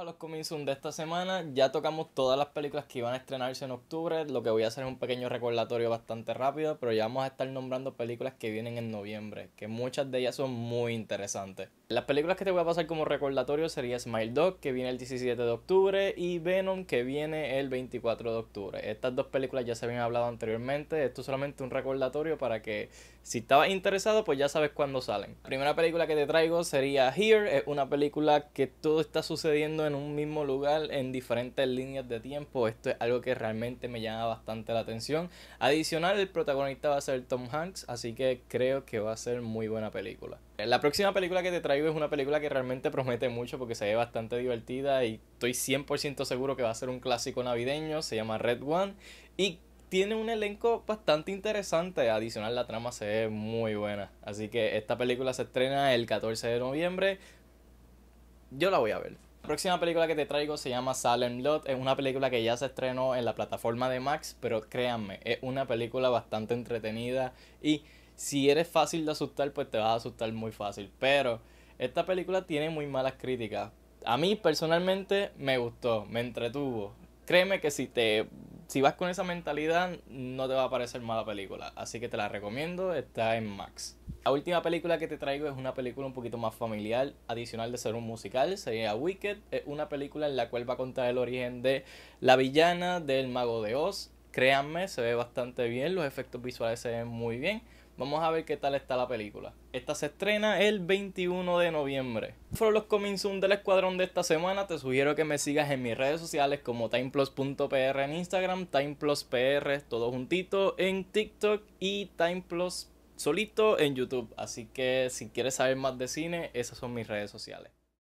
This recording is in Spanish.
a los Coming de esta semana. Ya tocamos todas las películas que iban a estrenarse en octubre. Lo que voy a hacer es un pequeño recordatorio bastante rápido, pero ya vamos a estar nombrando películas que vienen en noviembre, que muchas de ellas son muy interesantes. Las películas que te voy a pasar como recordatorio sería Smile Dog, que viene el 17 de octubre, y Venom, que viene el 24 de octubre. Estas dos películas ya se habían hablado anteriormente, esto es solamente un recordatorio para que si estabas interesado, pues ya sabes cuándo salen. La primera película que te traigo sería Here, es una película que todo está sucediendo en un mismo lugar, en diferentes líneas de tiempo. Esto es algo que realmente me llama bastante la atención. Adicional, el protagonista va a ser Tom Hanks, así que creo que va a ser muy buena película. La próxima película que te traigo es una película que realmente promete mucho porque se ve bastante divertida y estoy 100% seguro que va a ser un clásico navideño, se llama Red One y tiene un elenco bastante interesante, adicional la trama se ve muy buena, así que esta película se estrena el 14 de noviembre, yo la voy a ver. La próxima película que te traigo se llama Salem Lot. Es una película que ya se estrenó en la plataforma de Max, pero créanme, es una película bastante entretenida y si eres fácil de asustar, pues te vas a asustar muy fácil. Pero esta película tiene muy malas críticas. A mí personalmente me gustó, me entretuvo. Créeme que si te si vas con esa mentalidad no te va a parecer mala película, así que te la recomiendo, está en Max. La última película que te traigo es una película un poquito más familiar, adicional de ser un musical, sería Wicked, es una película en la cual va a contar el origen de la villana del mago de Oz. Créanme, se ve bastante bien, los efectos visuales se ven muy bien. Vamos a ver qué tal está la película. Esta se estrena el 21 de noviembre. Fueron los coming del escuadrón de esta semana. Te sugiero que me sigas en mis redes sociales como timeplus.pr en Instagram, timeplus.pr todo juntito en TikTok y timeplus solito en YouTube. Así que si quieres saber más de cine, esas son mis redes sociales.